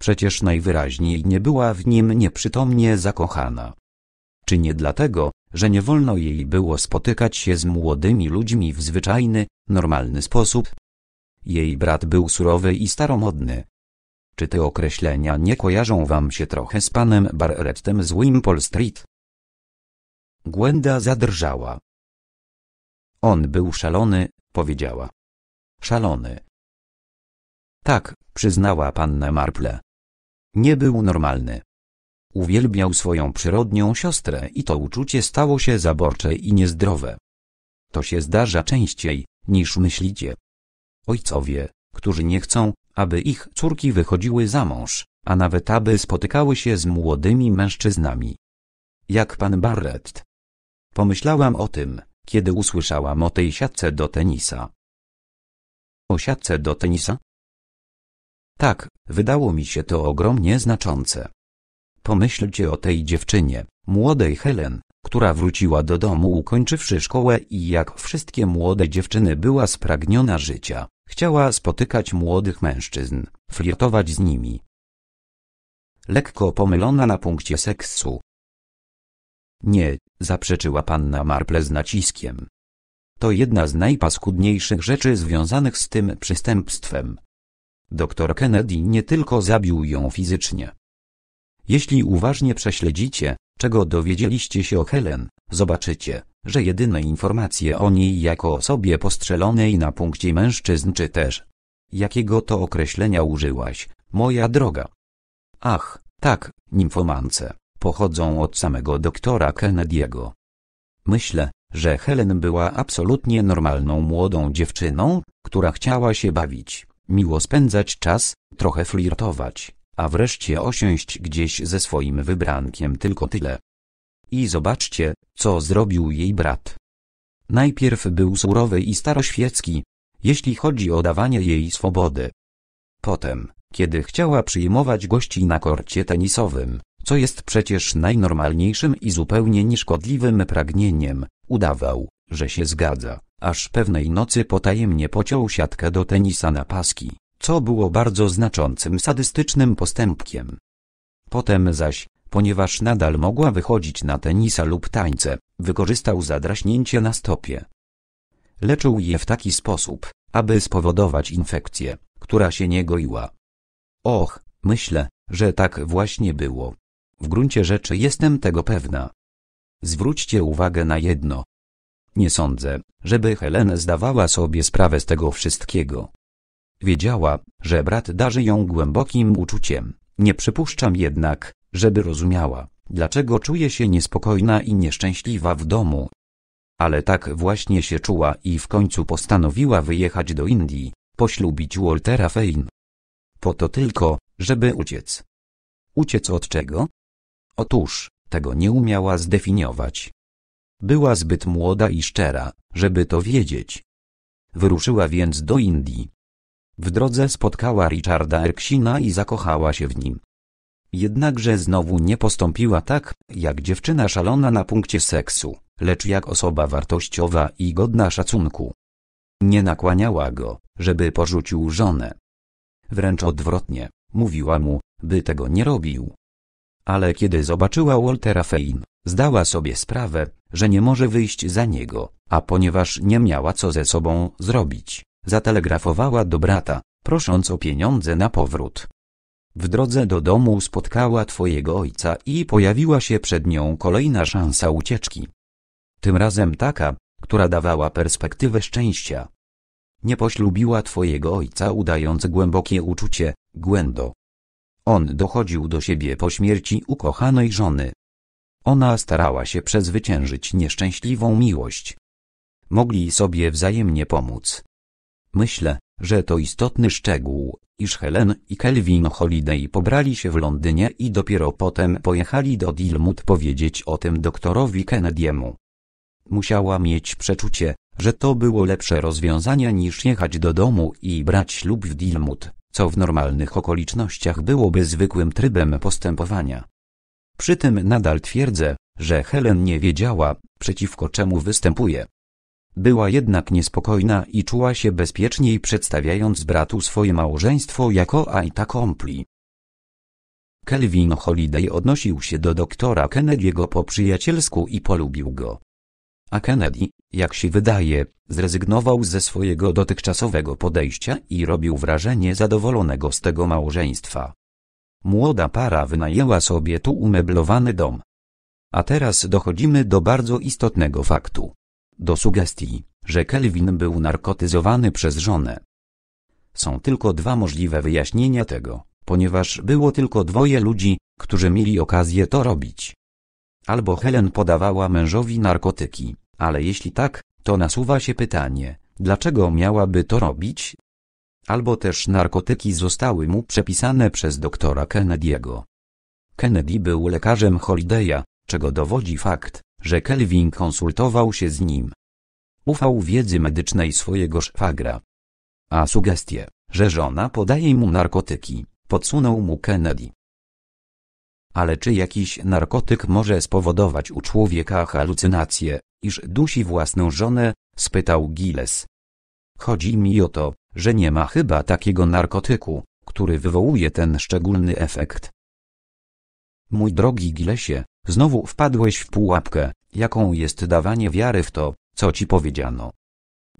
Przecież najwyraźniej nie była w nim nieprzytomnie zakochana. Czy nie dlatego, że nie wolno jej było spotykać się z młodymi ludźmi w zwyczajny, normalny sposób? Jej brat był surowy i staromodny. Czy te określenia nie kojarzą wam się trochę z panem Barrettem z Wimpole Street? Gwenda zadrżała. On był szalony, powiedziała. Szalony. Tak, przyznała panna Marple. Nie był normalny. Uwielbiał swoją przyrodnią siostrę i to uczucie stało się zaborcze i niezdrowe. To się zdarza częściej, niż myślicie. Ojcowie, którzy nie chcą, aby ich córki wychodziły za mąż, a nawet aby spotykały się z młodymi mężczyznami. Jak pan Barrett. Pomyślałam o tym, kiedy usłyszałam o tej siatce do tenisa. O siatce do tenisa? Tak, wydało mi się to ogromnie znaczące. Pomyślcie o tej dziewczynie, młodej Helen, która wróciła do domu ukończywszy szkołę i jak wszystkie młode dziewczyny była spragniona życia, chciała spotykać młodych mężczyzn, flirtować z nimi. Lekko pomylona na punkcie seksu. Nie, zaprzeczyła panna Marple z naciskiem. To jedna z najpaskudniejszych rzeczy związanych z tym przestępstwem. Doktor Kennedy nie tylko zabił ją fizycznie. Jeśli uważnie prześledzicie, czego dowiedzieliście się o Helen, zobaczycie, że jedyne informacje o niej jako osobie postrzelonej na punkcie mężczyzn czy też jakiego to określenia użyłaś, moja droga. Ach, tak, nimfomance, pochodzą od samego doktora Kennedy'ego. Myślę, że Helen była absolutnie normalną młodą dziewczyną, która chciała się bawić miło spędzać czas, trochę flirtować, a wreszcie osiąść gdzieś ze swoim wybrankiem tylko tyle. I zobaczcie, co zrobił jej brat. Najpierw był surowy i staroświecki, jeśli chodzi o dawanie jej swobody. Potem, kiedy chciała przyjmować gości na korcie tenisowym, co jest przecież najnormalniejszym i zupełnie nieszkodliwym pragnieniem, udawał, że się zgadza aż pewnej nocy potajemnie pociął siatkę do tenisa na paski, co było bardzo znaczącym sadystycznym postępkiem. Potem zaś, ponieważ nadal mogła wychodzić na tenisa lub tańce, wykorzystał zadraśnięcie na stopie. Leczył je w taki sposób, aby spowodować infekcję, która się nie goiła. Och, myślę, że tak właśnie było. W gruncie rzeczy jestem tego pewna. Zwróćcie uwagę na jedno, nie sądzę, żeby Helen zdawała sobie sprawę z tego wszystkiego. Wiedziała, że brat darzy ją głębokim uczuciem. Nie przypuszczam jednak, żeby rozumiała, dlaczego czuje się niespokojna i nieszczęśliwa w domu. Ale tak właśnie się czuła i w końcu postanowiła wyjechać do Indii, poślubić Waltera Fein. Po to tylko, żeby uciec. Uciec od czego? Otóż, tego nie umiała zdefiniować. Była zbyt młoda i szczera, żeby to wiedzieć. Wyruszyła więc do Indii. W drodze spotkała Richarda Erksina i zakochała się w nim. Jednakże znowu nie postąpiła tak, jak dziewczyna szalona na punkcie seksu, lecz jak osoba wartościowa i godna szacunku. Nie nakłaniała go, żeby porzucił żonę. Wręcz odwrotnie, mówiła mu, by tego nie robił. Ale kiedy zobaczyła Waltera Fein, zdała sobie sprawę, że nie może wyjść za niego, a ponieważ nie miała co ze sobą zrobić, zatelegrafowała do brata, prosząc o pieniądze na powrót. W drodze do domu spotkała twojego ojca i pojawiła się przed nią kolejna szansa ucieczki. Tym razem taka, która dawała perspektywę szczęścia. Nie poślubiła twojego ojca udając głębokie uczucie, głędo. On dochodził do siebie po śmierci ukochanej żony, ona starała się przezwyciężyć nieszczęśliwą miłość. Mogli sobie wzajemnie pomóc. Myślę, że to istotny szczegół, iż Helen i Kelvin Holiday pobrali się w Londynie i dopiero potem pojechali do Dilmut powiedzieć o tym doktorowi Kennedy'emu. Musiała mieć przeczucie, że to było lepsze rozwiązanie niż jechać do domu i brać ślub w Dilmut, co w normalnych okolicznościach byłoby zwykłym trybem postępowania. Przy tym nadal twierdzę, że Helen nie wiedziała, przeciwko czemu występuje. Była jednak niespokojna i czuła się bezpieczniej przedstawiając bratu swoje małżeństwo jako Aita Compli. Kelvin Holiday odnosił się do doktora Kennedy'ego po przyjacielsku i polubił go. A Kennedy, jak się wydaje, zrezygnował ze swojego dotychczasowego podejścia i robił wrażenie zadowolonego z tego małżeństwa. Młoda para wynajęła sobie tu umeblowany dom. A teraz dochodzimy do bardzo istotnego faktu. Do sugestii, że Kelvin był narkotyzowany przez żonę. Są tylko dwa możliwe wyjaśnienia tego, ponieważ było tylko dwoje ludzi, którzy mieli okazję to robić. Albo Helen podawała mężowi narkotyki, ale jeśli tak, to nasuwa się pytanie, dlaczego miałaby to robić, albo też narkotyki zostały mu przepisane przez doktora Kennedy'ego. Kennedy był lekarzem Holiday'a, czego dowodzi fakt, że Kelvin konsultował się z nim. Ufał wiedzy medycznej swojego szwagra. A sugestie, że żona podaje mu narkotyki, podsunął mu Kennedy. Ale czy jakiś narkotyk może spowodować u człowieka halucynację, iż dusi własną żonę? spytał Gilles. Chodzi mi o to, że nie ma chyba takiego narkotyku, który wywołuje ten szczególny efekt. Mój drogi Gilesie, znowu wpadłeś w pułapkę, jaką jest dawanie wiary w to, co ci powiedziano.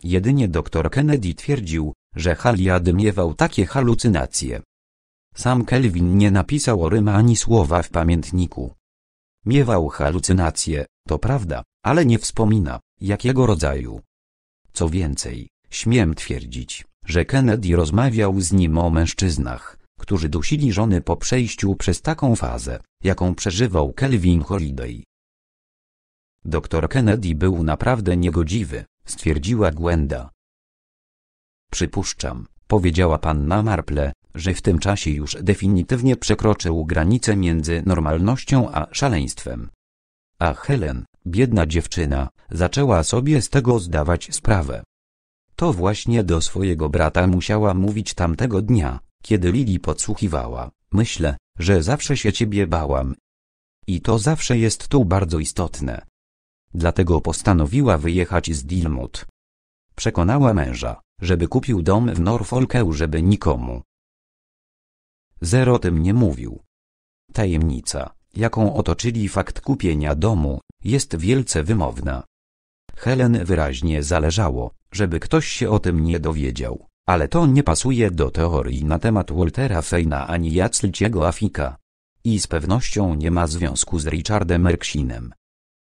Jedynie dr Kennedy twierdził, że Haliad miewał takie halucynacje. Sam Kelvin nie napisał o ani słowa w pamiętniku. Miewał halucynacje, to prawda, ale nie wspomina, jakiego rodzaju. Co więcej, śmiem twierdzić, że Kennedy rozmawiał z nim o mężczyznach, którzy dusili żony po przejściu przez taką fazę, jaką przeżywał Kelvin Holiday. Doktor Kennedy był naprawdę niegodziwy, stwierdziła Gwenda. Przypuszczam, powiedziała panna Marple, że w tym czasie już definitywnie przekroczył granicę między normalnością a szaleństwem. A Helen, biedna dziewczyna, zaczęła sobie z tego zdawać sprawę. To właśnie do swojego brata musiała mówić tamtego dnia, kiedy Lili podsłuchiwała, myślę, że zawsze się ciebie bałam. I to zawsze jest tu bardzo istotne. Dlatego postanowiła wyjechać z Dilmut. Przekonała męża, żeby kupił dom w Norfolku, żeby nikomu. Zero tym nie mówił. Tajemnica, jaką otoczyli fakt kupienia domu, jest wielce wymowna. Helen wyraźnie zależało, żeby ktoś się o tym nie dowiedział, ale to nie pasuje do teorii na temat Waltera Feina ani Jaclciego Afika. I z pewnością nie ma związku z Richardem Erksinem.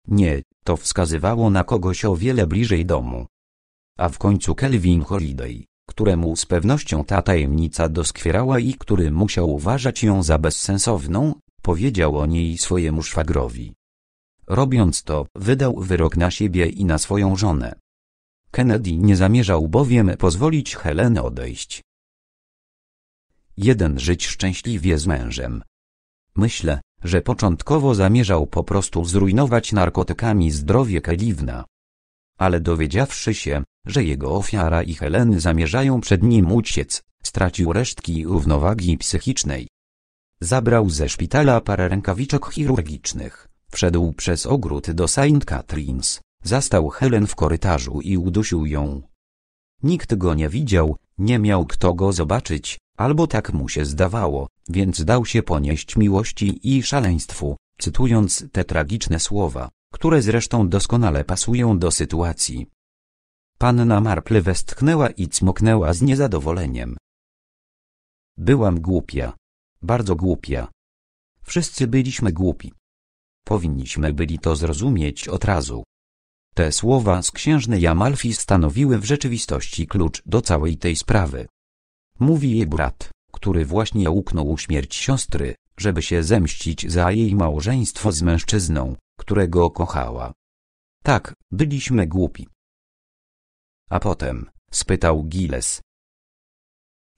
Nie, to wskazywało na kogoś o wiele bliżej domu. A w końcu Kelvin Holiday, któremu z pewnością ta tajemnica doskwierała i który musiał uważać ją za bezsensowną, powiedział o niej swojemu szwagrowi. Robiąc to, wydał wyrok na siebie i na swoją żonę. Kennedy nie zamierzał bowiem pozwolić Helen odejść. Jeden Żyć szczęśliwie z mężem. Myślę, że początkowo zamierzał po prostu zrujnować narkotykami zdrowie Keliwna. Ale dowiedziawszy się, że jego ofiara i Helen zamierzają przed nim uciec, stracił resztki równowagi psychicznej. Zabrał ze szpitala parę rękawiczek chirurgicznych, wszedł przez ogród do St. Catherine's, Zastał Helen w korytarzu i udusił ją. Nikt go nie widział, nie miał kto go zobaczyć, albo tak mu się zdawało, więc dał się ponieść miłości i szaleństwu, cytując te tragiczne słowa, które zresztą doskonale pasują do sytuacji. Panna Marple westchnęła i cmoknęła z niezadowoleniem. Byłam głupia. Bardzo głupia. Wszyscy byliśmy głupi. Powinniśmy byli to zrozumieć od razu. Te słowa z księżny Jamalfi stanowiły w rzeczywistości klucz do całej tej sprawy. Mówi jej brat, który właśnie uknął śmierć siostry, żeby się zemścić za jej małżeństwo z mężczyzną, którego kochała. Tak, byliśmy głupi. A potem, spytał Giles.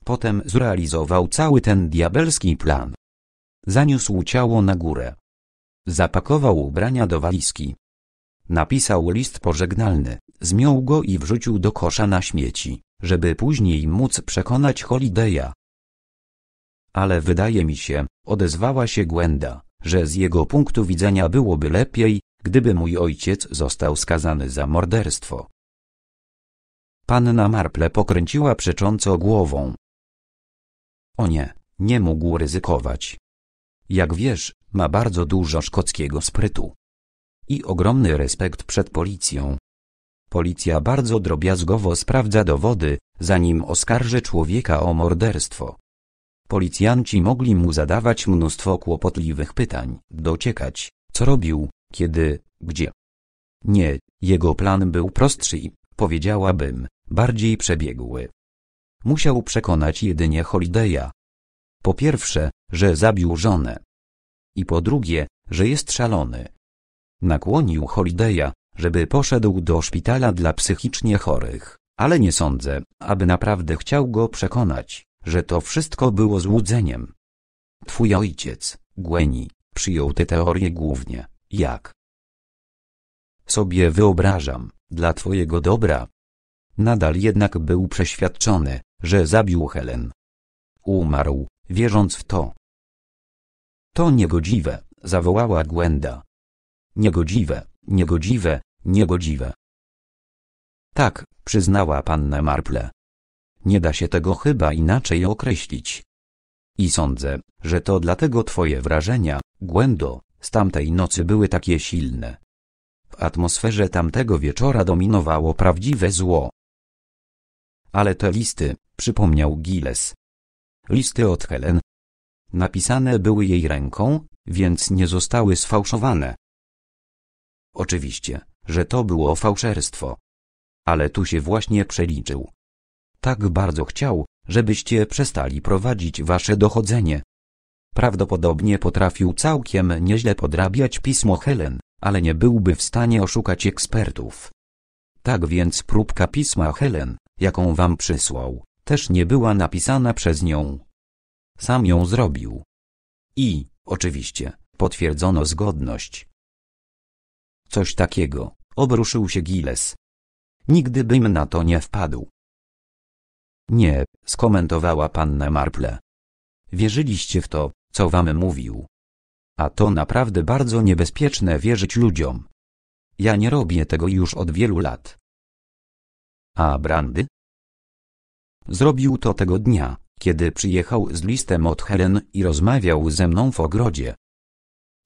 Potem zrealizował cały ten diabelski plan. Zaniósł ciało na górę. Zapakował ubrania do walizki, Napisał list pożegnalny, zmiął go i wrzucił do kosza na śmieci, żeby później móc przekonać Holiday'a. Ale wydaje mi się, odezwała się Gwenda, że z jego punktu widzenia byłoby lepiej, gdyby mój ojciec został skazany za morderstwo. Panna Marple pokręciła przecząco głową. O nie, nie mógł ryzykować. Jak wiesz, ma bardzo dużo szkockiego sprytu i ogromny respekt przed policją. Policja bardzo drobiazgowo sprawdza dowody, zanim oskarży człowieka o morderstwo. Policjanci mogli mu zadawać mnóstwo kłopotliwych pytań, dociekać, co robił, kiedy, gdzie. Nie, jego plan był prostszy i, powiedziałabym, bardziej przebiegły. Musiał przekonać jedynie Holiday'a. Po pierwsze, że zabił żonę. I po drugie, że jest szalony. Nakłonił Holiday'a, żeby poszedł do szpitala dla psychicznie chorych, ale nie sądzę, aby naprawdę chciał go przekonać, że to wszystko było złudzeniem. Twój ojciec, Gweni, przyjął tę teorię głównie, jak sobie wyobrażam, dla twojego dobra. Nadal jednak był przeświadczony, że zabił Helen. Umarł, wierząc w to. To niegodziwe, zawołała Gwenda, Niegodziwe, niegodziwe, niegodziwe. Tak, przyznała panna Marple. Nie da się tego chyba inaczej określić. I sądzę, że to dlatego twoje wrażenia, Gwendo, z tamtej nocy były takie silne. W atmosferze tamtego wieczora dominowało prawdziwe zło. Ale te listy, przypomniał Giles. Listy od Helen. Napisane były jej ręką, więc nie zostały sfałszowane. Oczywiście, że to było fałszerstwo. Ale tu się właśnie przeliczył. Tak bardzo chciał, żebyście przestali prowadzić wasze dochodzenie. Prawdopodobnie potrafił całkiem nieźle podrabiać pismo Helen, ale nie byłby w stanie oszukać ekspertów. Tak więc próbka pisma Helen, jaką wam przysłał, też nie była napisana przez nią. Sam ją zrobił. I, oczywiście, potwierdzono zgodność. Coś takiego, obruszył się Giles. Nigdy bym na to nie wpadł. Nie, skomentowała panna Marple. Wierzyliście w to, co wam mówił. A to naprawdę bardzo niebezpieczne wierzyć ludziom. Ja nie robię tego już od wielu lat. A Brandy? Zrobił to tego dnia, kiedy przyjechał z listem od Helen i rozmawiał ze mną w ogrodzie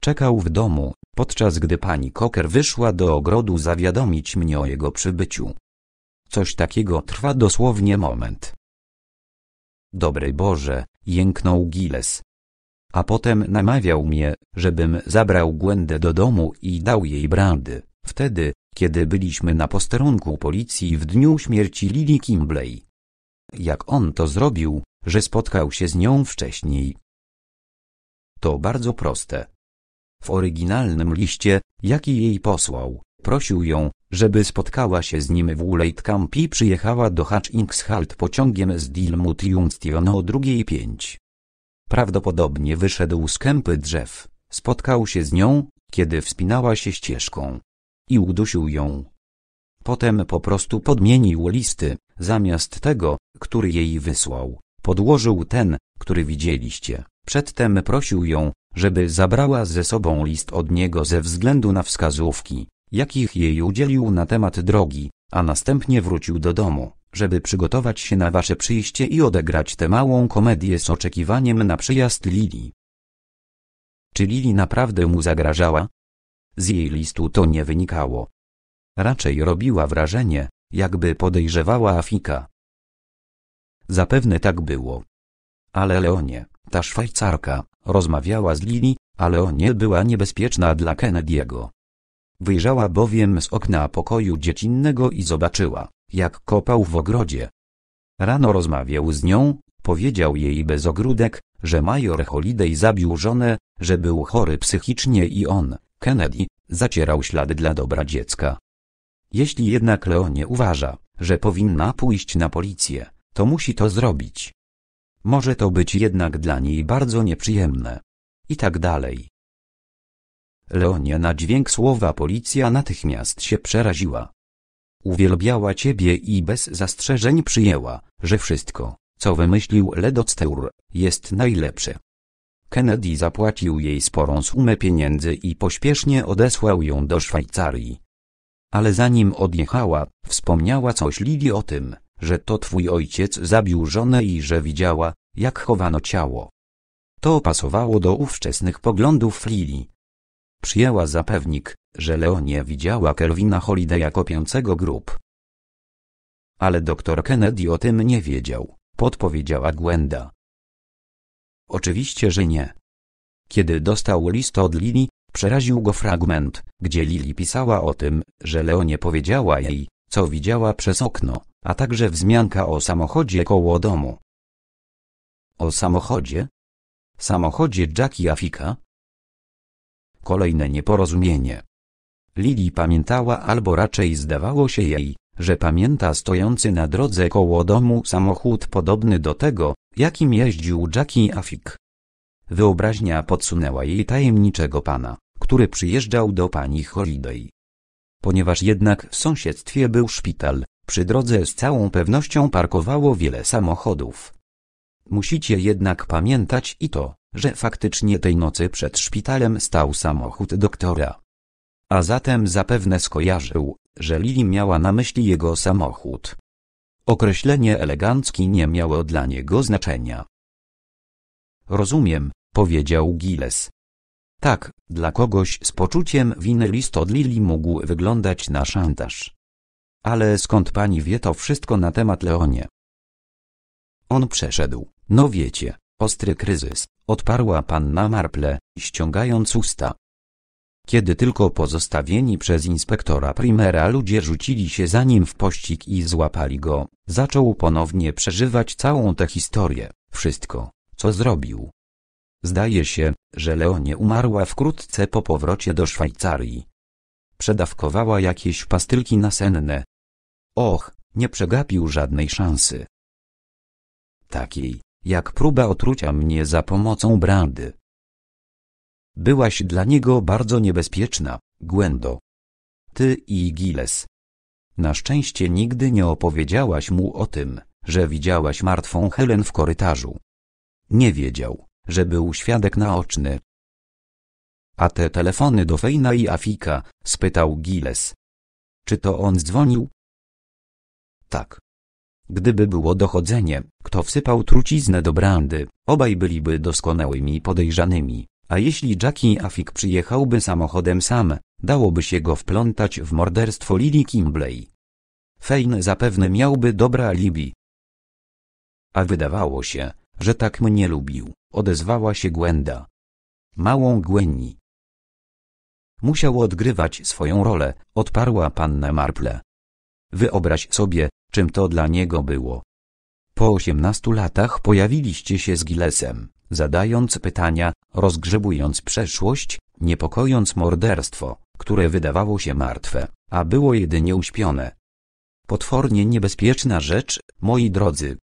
czekał w domu, podczas gdy pani Koker wyszła do ogrodu zawiadomić mnie o jego przybyciu. Coś takiego trwa dosłownie moment. Dobry Boże, jęknął Giles. A potem namawiał mnie, żebym zabrał Gwendę do domu i dał jej brandy, wtedy, kiedy byliśmy na posterunku policji w dniu śmierci Lily Kimbley. Jak on to zrobił, że spotkał się z nią wcześniej? To bardzo proste. W oryginalnym liście, jaki jej posłał, prosił ją, żeby spotkała się z nim w Ulejt Camp i przyjechała do Halt pociągiem z Dilmutiumstion o drugiej pięć. Prawdopodobnie wyszedł z kępy drzew, spotkał się z nią, kiedy wspinała się ścieżką. I udusił ją. Potem po prostu podmienił listy, zamiast tego, który jej wysłał, podłożył ten, który widzieliście. Przedtem prosił ją, żeby zabrała ze sobą list od niego ze względu na wskazówki, jakich jej udzielił na temat drogi, a następnie wrócił do domu, żeby przygotować się na wasze przyjście i odegrać tę małą komedię z oczekiwaniem na przyjazd Lili. Czy Lili naprawdę mu zagrażała? Z jej listu to nie wynikało. Raczej robiła wrażenie, jakby podejrzewała Afika. Zapewne tak było. Ale Leonie, ta Szwajcarka rozmawiała z Lili, ale o nie była niebezpieczna dla Kennedy'ego. Wyjrzała bowiem z okna pokoju dziecinnego i zobaczyła, jak kopał w ogrodzie. Rano rozmawiał z nią, powiedział jej bez ogródek, że major Holiday zabił żonę, że był chory psychicznie i on, Kennedy, zacierał ślady dla dobra dziecka. Jeśli jednak Leonie uważa, że powinna pójść na policję, to musi to zrobić. Może to być jednak dla niej bardzo nieprzyjemne. I tak dalej. Leonie na dźwięk słowa policja natychmiast się przeraziła. Uwielbiała ciebie i bez zastrzeżeń przyjęła, że wszystko, co wymyślił Ledocteur, jest najlepsze. Kennedy zapłacił jej sporą sumę pieniędzy i pośpiesznie odesłał ją do Szwajcarii. Ale zanim odjechała, wspomniała coś Lili o tym, że to twój ojciec zabił żonę i że widziała, jak chowano ciało. To pasowało do ówczesnych poglądów Lili. Przyjęła zapewnik, że Leonie widziała Kelvina Holiday'a kopiącego grób. Ale doktor Kennedy o tym nie wiedział, podpowiedziała Gwenda. Oczywiście, że nie. Kiedy dostał list od Lili, przeraził go fragment, gdzie Lili pisała o tym, że Leonie powiedziała jej, co widziała przez okno a także wzmianka o samochodzie koło domu. O samochodzie? Samochodzie Jackie Afika? Kolejne nieporozumienie. Lili pamiętała albo raczej zdawało się jej, że pamięta stojący na drodze koło domu samochód podobny do tego, jakim jeździł Jackie Afik. Wyobraźnia podsunęła jej tajemniczego pana, który przyjeżdżał do pani Holiday. Ponieważ jednak w sąsiedztwie był szpital, przy drodze z całą pewnością parkowało wiele samochodów. Musicie jednak pamiętać i to, że faktycznie tej nocy przed szpitalem stał samochód doktora. A zatem zapewne skojarzył, że Lili miała na myśli jego samochód. Określenie elegancki nie miało dla niego znaczenia. Rozumiem, powiedział Giles. Tak, dla kogoś z poczuciem winy list od Lili mógł wyglądać na szantaż. Ale skąd pani wie to wszystko na temat Leonie? On przeszedł, no wiecie, ostry kryzys, odparła panna Marple, ściągając usta. Kiedy tylko pozostawieni przez inspektora Primera ludzie rzucili się za nim w pościg i złapali go, zaczął ponownie przeżywać całą tę historię, wszystko, co zrobił. Zdaje się, że Leonie umarła wkrótce po powrocie do Szwajcarii, Przedawkowała jakieś pastylki nasenne. Och, nie przegapił żadnej szansy. Takiej, jak próba otrucia mnie za pomocą brandy. Byłaś dla niego bardzo niebezpieczna, Gwendo. Ty i Giles. Na szczęście nigdy nie opowiedziałaś mu o tym, że widziałaś martwą Helen w korytarzu. Nie wiedział, że był świadek naoczny, a te telefony do Fejna i Afika? spytał Giles. Czy to on dzwonił? Tak. Gdyby było dochodzenie, kto wsypał truciznę do brandy, obaj byliby doskonałymi podejrzanymi, a jeśli Jackie Afik przyjechałby samochodem sam, dałoby się go wplątać w morderstwo Lily Kimbley. Fein zapewne miałby dobra alibi. A wydawało się, że tak mnie lubił, odezwała się Gwenda. Małą Gwenni musiał odgrywać swoją rolę, odparła panna Marple. Wyobraź sobie, czym to dla niego było. Po osiemnastu latach pojawiliście się z Gillesem, zadając pytania, rozgrzebując przeszłość, niepokojąc morderstwo, które wydawało się martwe, a było jedynie uśpione. Potwornie niebezpieczna rzecz, moi drodzy.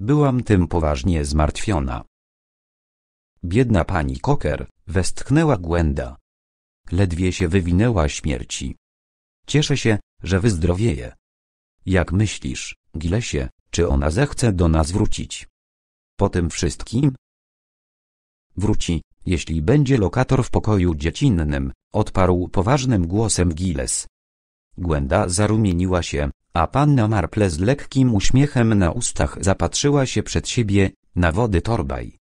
Byłam tym poważnie zmartwiona. Biedna pani Cocker, westchnęła Gwenda, ledwie się wywinęła śmierci. Cieszę się, że wyzdrowieje. Jak myślisz, Gilesie, czy ona zechce do nas wrócić? Po tym wszystkim? Wróci, jeśli będzie lokator w pokoju dziecinnym, odparł poważnym głosem Giles. Głęda zarumieniła się, a panna Marple z lekkim uśmiechem na ustach zapatrzyła się przed siebie, na wody torbaj.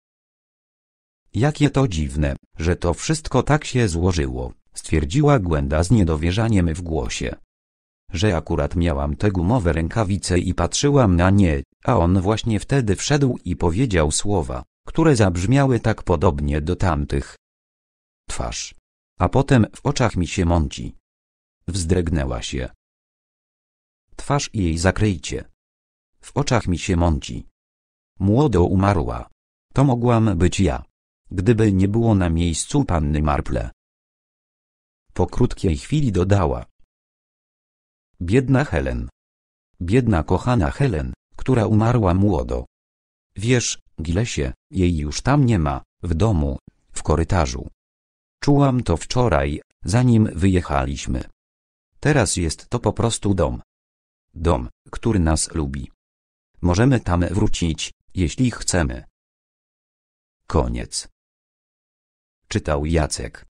Jakie to dziwne, że to wszystko tak się złożyło, stwierdziła Gwenda z niedowierzaniem w głosie. Że akurat miałam te gumowe rękawice i patrzyłam na nie, a on właśnie wtedy wszedł i powiedział słowa, które zabrzmiały tak podobnie do tamtych. Twarz. A potem w oczach mi się mąci. Wzdrygnęła się. Twarz i jej zakryjcie. W oczach mi się mąci. Młodo umarła. To mogłam być ja gdyby nie było na miejscu panny Marple. Po krótkiej chwili dodała. Biedna Helen. Biedna kochana Helen, która umarła młodo. Wiesz, Gilesie, jej już tam nie ma, w domu, w korytarzu. Czułam to wczoraj, zanim wyjechaliśmy. Teraz jest to po prostu dom. Dom, który nas lubi. Możemy tam wrócić, jeśli chcemy. Koniec czytał Jacek.